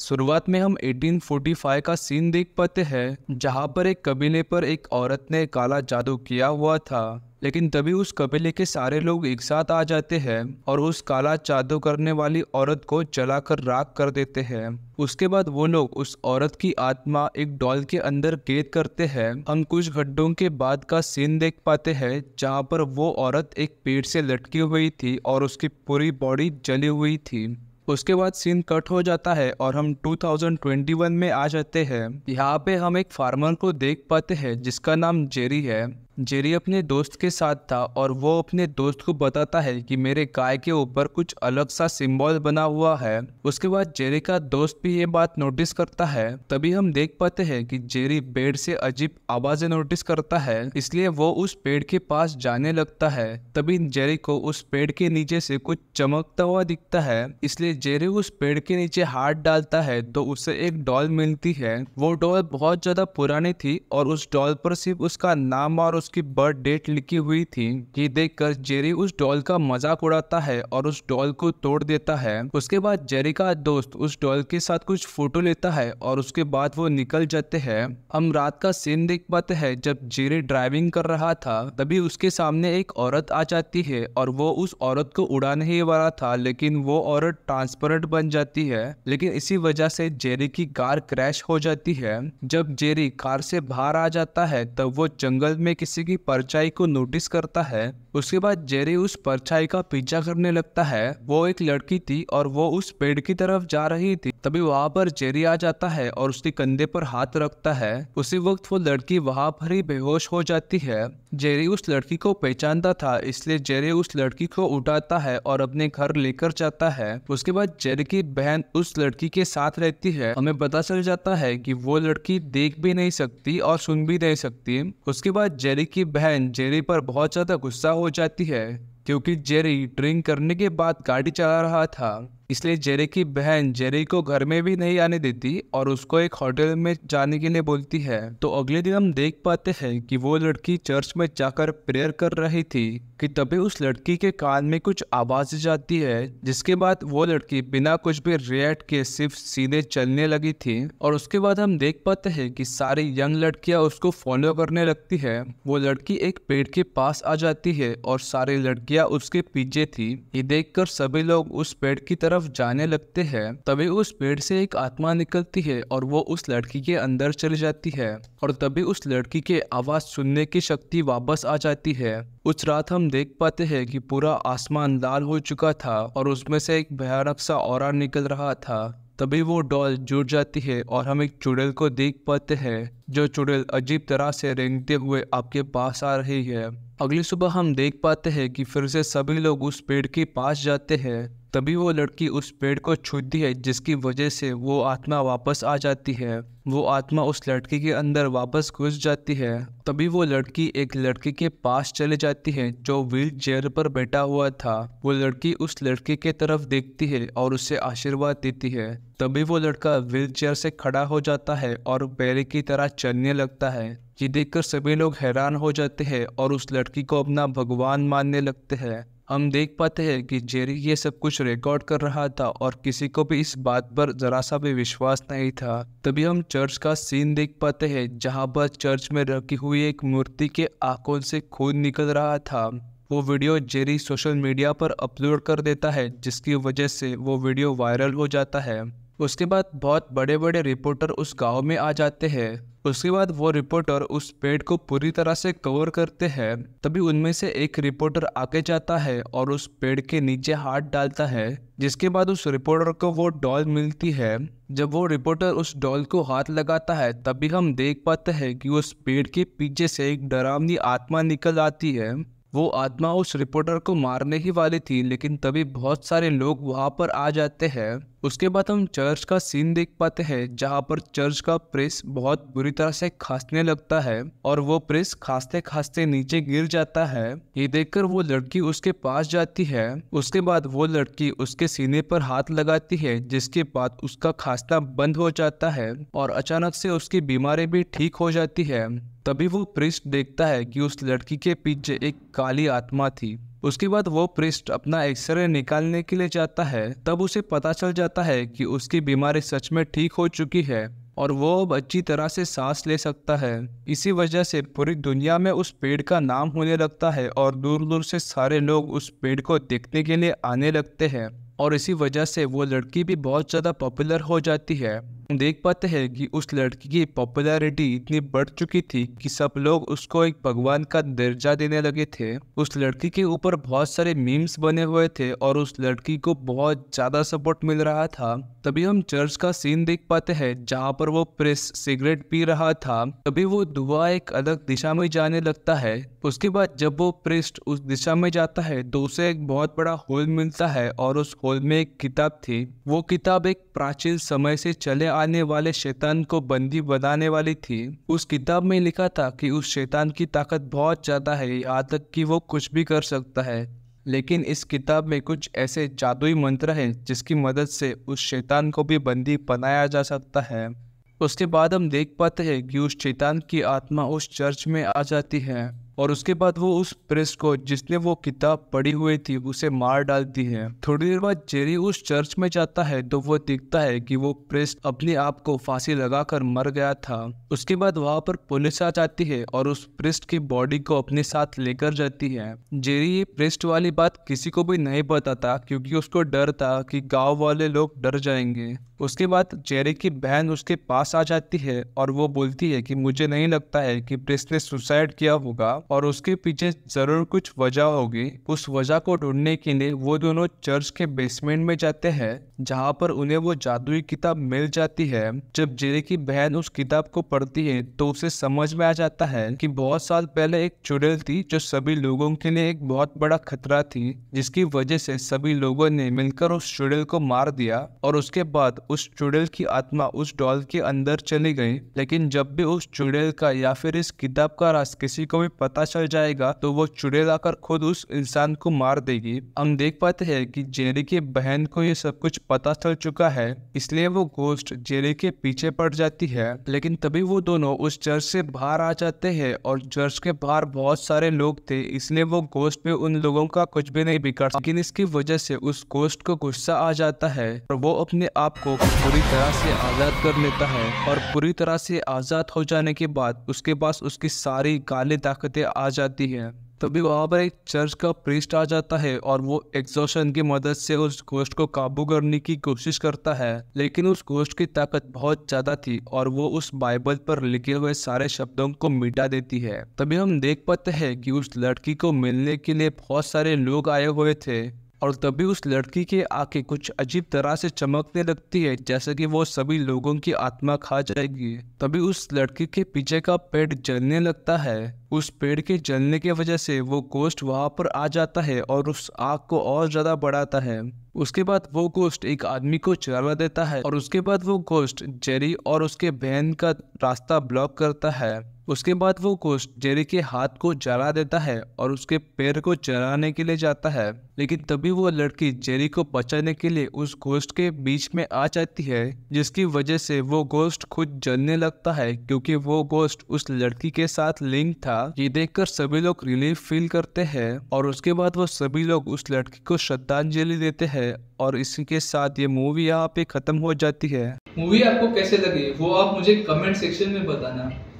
शुरुआत में हम 1845 का सीन देख पाते हैं जहाँ पर एक कबीले पर एक औरत ने काला जादू किया हुआ था लेकिन तभी उस कबीले के सारे लोग एक साथ आ जाते हैं और उस काला जादू करने वाली औरत को जलाकर राख कर देते हैं उसके बाद वो लोग उस औरत की आत्मा एक डॉल के अंदर कैद करते हैं हम कुछ घंटों के बाद का सीन देख पाते हैं जहाँ पर वो औरत एक पेड़ से लटकी हुई थी और उसकी पूरी बॉडी जली हुई थी उसके बाद सीन कट हो जाता है और हम 2021 में आ जाते हैं यहाँ पे हम एक फार्मर को देख पाते हैं जिसका नाम जेरी है जेरी अपने दोस्त के साथ था और वो अपने दोस्त को बताता है कि मेरे गाय के ऊपर कुछ अलग सा सिंबल बना हुआ है उसके बाद जेरी का दोस्त भी ये बात नोटिस करता है तभी हम देख पाते हैं कि जेरी पेड़ से अजीब आवाजें नोटिस करता है इसलिए वो उस पेड़ के पास जाने लगता है तभी जेरी को उस पेड़ के नीचे से कुछ चमकता हुआ दिखता है इसलिए जेरी उस पेड़ के नीचे हाथ डालता है तो उसे एक डॉल मिलती है वो डॉल बहुत ज्यादा पुरानी थी और उस डॉल पर सिर्फ उसका नाम और उसकी बर्थ डेट लिखी हुई थी ये देखकर जेरी उस डॉल का मजाक उड़ाता है और उस डॉल को तोड़ देता है उसके बाद जेरी का दोस्त उस डॉल के साथ कुछ फोटो लेता है और उसके बाद वो निकल जाते हैं हम रात का सीन देख पाते हैं जब जेरी ड्राइविंग कर रहा था तभी उसके सामने एक औरत आ जाती है और वो उस औरत को उड़ाने नहीं वाला था लेकिन वो औरत ट्रांसपेरेंट बन जाती है लेकिन इसी वजह से जेरी की कार क्रैश हो जाती है जब जेरी कार से बाहर आ जाता है तब वो जंगल में किसी किसी की परछाई को नोटिस करता है उसके बाद जेरी उस परछाई का पीछा करने लगता है वो एक लड़की थी और वो उस पेड़ की तरफ जा रही थी तभी वहाँ पर जेरी आ जाता है और उसके कंधे पर हाथ रखता है उसी वक्त वो लड़की वहाँ पर ही बेहोश हो जाती है जेरी उस लड़की को पहचानता था इसलिए जेरी उस लड़की को उठाता है और अपने घर लेकर जाता है उसके बाद जेरी की बहन उस लड़की के साथ रहती है हमें पता चल जाता है कि वो लड़की देख भी नहीं सकती और सुन भी नहीं सकती उसके बाद जेरी जेरी की बहन जेरी पर बहुत ज़्यादा गुस्सा हो जाती है क्योंकि जेरी ड्रिंक करने के बाद गाड़ी चला रहा था इसलिए जेरे की बहन जेरी को घर में भी नहीं आने देती और उसको एक होटल में जाने के लिए बोलती है तो अगले दिन हम देख पाते हैं कि वो लड़की चर्च में जाकर प्रेयर कर रही थी कि तभी उस लड़की के कान में कुछ आवाज जाती है जिसके बाद वो लड़की बिना कुछ भी रिएक्ट के सिर्फ सीधे चलने लगी थी और उसके बाद हम देख पाते हैं कि सारी यंग लड़कियां उसको फॉलो करने लगती है वो लड़की एक पेड़ के पास आ जाती है और सारी लड़कियां उसके पीछे थी ये देखकर सभी लोग उस पेड़ की तरफ तरफ जाने लगते हैं तभी उस पेड़ से एक आत्मा निकलती है और वो उस लड़की के अंदर चली जाती है और तभी उस लड़की के आवाज सुनने की शक्ति वापस आ जाती है उस रात हम देख पाते हैं कि पूरा आसमान लाल हो चुका था और उसमें से एक भयानक सा और निकल रहा था तभी वो डॉल जुड़ जाती है और हम एक चुड़ैल को देख पाते हैं जो चुड़ैल अजीब तरह से रेंगते हुए आपके पास आ रही है अगली सुबह हम देख पाते हैं कि फिर से सभी लोग उस पेड़ के पास जाते हैं तभी वो लड़की उस पेड़ को छूती है जिसकी वजह से वो आत्मा वापस आ जाती है वो आत्मा उस लड़की के अंदर वापस घुस जाती है तभी वो लड़की एक लड़के के पास चले जाती है जो व्हील चेयर पर बैठा हुआ था वो लड़की उस लड़के के तरफ देखती है और उसे आशीर्वाद देती है तभी वो लड़का व्हील चेयर से खड़ा हो जाता है और पहले की तरह चलने लगता है ये देखकर सभी लोग हैरान हो जाते हैं और उस लड़की को अपना भगवान मानने लगते हैं हम देख पाते हैं कि जेरी ये सब कुछ रिकॉर्ड कर रहा था और किसी को भी इस बात पर जरा सा भी विश्वास नहीं था तभी हम चर्च का सीन देख पाते हैं जहाँ पर चर्च में रखी हुई एक मूर्ति के आंखों से खून निकल रहा था वो वीडियो जेरी सोशल मीडिया पर अपलोड कर देता है जिसकी वजह से वो वीडियो वायरल हो जाता है उसके बाद बहुत बड़े बड़े रिपोर्टर उस गांव में आ जाते हैं उसके बाद वो रिपोर्टर उस पेड़ को पूरी तरह से कवर करते हैं तभी उनमें से एक रिपोर्टर आगे जाता है और उस पेड़ के नीचे हाथ डालता है जिसके बाद उस रिपोर्टर को वो डॉल मिलती है जब वो रिपोर्टर उस डॉल को हाथ लगाता है तभी हम देख पाते हैं कि उस पेड़ के पीछे से एक डरावनी आत्मा निकल आती है वो आत्मा उस रिपोर्टर को मारने ही वाली थी लेकिन तभी बहुत सारे लोग वहाँ पर आ जाते हैं उसके बाद हम चर्च का सीन देख पाते हैं जहाँ पर चर्च का प्रेस बहुत बुरी तरह से खांसने लगता है और वो प्रेस खांसते खांसते नीचे गिर जाता है ये देखकर वो लड़की उसके पास जाती है उसके बाद वो लड़की उसके सीने पर हाथ लगाती है जिसके बाद उसका खांसना बंद हो जाता है और अचानक से उसकी बीमारी भी ठीक हो जाती है तभी वो प्रिस्ट देखता है कि उस लड़की के पीछे एक काली आत्मा थी उसके बाद वो प्रिस्ट अपना एक्सरे निकालने के लिए जाता है तब उसे पता चल जाता है कि उसकी बीमारी सच में ठीक हो चुकी है और वो अब अच्छी तरह से सांस ले सकता है इसी वजह से पूरी दुनिया में उस पेड़ का नाम होने लगता है और दूर दूर से सारे लोग उस पेड़ को देखने के लिए आने लगते हैं और इसी वजह से वो लड़की भी बहुत ज़्यादा पॉपुलर हो जाती है देख पाते हैं कि उस लड़की की पॉपुलैरिटी इतनी बढ़ चुकी थी कि सब लोग उसको एक भगवान का दर्जा देने लगे थे उस लड़की के ऊपर बहुत सारे मीम्स बने हुए थे और उस लड़की को बहुत ज़्यादा सपोर्ट मिल रहा था तभी हम चर्च का सीन देख पाते हैं जहाँ पर वो प्रेस सिगरेट पी रहा था तभी वो दुआ एक अलग दिशा में जाने लगता है उसके बाद जब वो प्रेस्ट उस दिशा में जाता है तो उसे एक बहुत बड़ा होल मिलता है और उस होल में एक किताब थी वो किताब एक प्राचीन समय से चले आने वाले शैतान को बंदी बनाने वाली थी उस किताब में लिखा था कि उस शैतान की ताकत बहुत ज़्यादा है यहाँ तक कि वो कुछ भी कर सकता है लेकिन इस किताब में कुछ ऐसे जादुई मंत्र हैं जिसकी मदद से उस शैतान को भी बंदी बनाया जा सकता है उसके बाद हम देख पाते हैं कि उस शैतान की आत्मा उस चर्च में आ जाती है और उसके बाद वो उस प्रेस को जिसने वो किताब पढ़ी हुई थी उसे मार डालती है थोड़ी देर बाद जेरी उस चर्च में जाता है तो वो देखता है कि वो प्रेस अपने आप को फांसी लगाकर मर गया था उसके बाद वहाँ पर पुलिस आ जाती है और उस प्रेस्ट की बॉडी को अपने साथ लेकर जाती है जेरी ये प्रेस्ट वाली बात किसी को भी नहीं बताता क्योंकि उसको डर था कि गाँव वाले लोग डर जाएंगे उसके बाद जेरी की बहन उसके पास आ जाती है और वो बोलती है कि मुझे नहीं लगता है कि प्रेस ने सुसाइड किया होगा और उसके पीछे ज़रूर कुछ वजह होगी उस वजह को ढूंढने के लिए वो दोनों चर्च के बेसमेंट में जाते हैं जहाँ पर उन्हें वो जादुई किताब मिल जाती है जब जेरे की बहन उस किताब को पढ़ती है तो उसे समझ में आ जाता है कि बहुत साल पहले एक चुड़ैल थी जो सभी लोगों के लिए एक बहुत बड़ा खतरा थी जिसकी वजह से सभी लोगों ने मिलकर उस चुड़ैल को मार दिया और उसके बाद उस चुड़ैल की आत्मा उस डॉल के अंदर चली गई लेकिन जब भी उस चुड़ैल का या फिर इस किताब का रास किसी को भी पता पता चल जाएगा तो वो चुड़ैल आकर खुद उस इंसान को मार देगी हम देख पाते हैं कि जेरी की बहन को ये सब कुछ पता चल चुका है इसलिए वो गोस्ट जेरी के पीछे पड़ जाती है लेकिन तभी वो दोनों उस चर्च से बाहर आ जाते हैं और चर्च के बाहर बहुत सारे लोग थे इसलिए वो गोस्ट में उन लोगों का कुछ भी नहीं बिगड़ लेकिन इसकी वजह से उस गोस्ट को गुस्सा आ जाता है और वो अपने आप को पूरी तरह से आजाद कर लेता है और पूरी तरह से आजाद हो जाने के बाद उसके पास उसकी सारी काली ताकतें आ जाती है तभी वहाँ पर एक चर्च का प्रिस्ट आ जाता है और वो एग्जॉशन की मदद से उस गोस्ट को काबू करने की कोशिश करता है लेकिन उस गोस्ट की ताकत बहुत ज़्यादा थी और वो उस बाइबल पर लिखे हुए सारे शब्दों को मिटा देती है तभी हम देख पाते हैं कि उस लड़की को मिलने के लिए बहुत सारे लोग आए हुए थे और तभी उस लड़की की आंखें कुछ अजीब तरह से चमकने लगती है जैसे कि वो सभी लोगों की आत्मा खा जाएगी तभी उस लड़की के पीछे का पेड़ जलने लगता है उस पेड़ के जलने की वजह से वो गोस्ट वहाँ पर आ जाता है और उस आग को और ज्यादा बढ़ाता है उसके बाद वो गोस्ट एक आदमी को चरवा देता है और उसके बाद वो गोस्ट जेरी और उसके बहन का रास्ता ब्लॉक करता है उसके बाद वो गोश्त जेरी के हाथ को जला देता है और उसके पैर को जलाने के लिए जाता है लेकिन तभी वो लड़की जेरी को बचाने के लिए उस गोस्ट के बीच में आ जाती है जिसकी वजह से वो गोस्ट खुद जलने लगता है क्योंकि वो गोस्ट उस लड़की के साथ लिंक था ये देखकर सभी लोग रिलीफ फील करते हैं और उसके बाद वो सभी लोग उस लड़की को श्रद्धांजलि देते हैं और इसी के साथ ये मूवी यहाँ पे खत्म हो जाती है मूवी आपको कैसे लगी वो आप मुझे कमेंट सेक्शन में बताना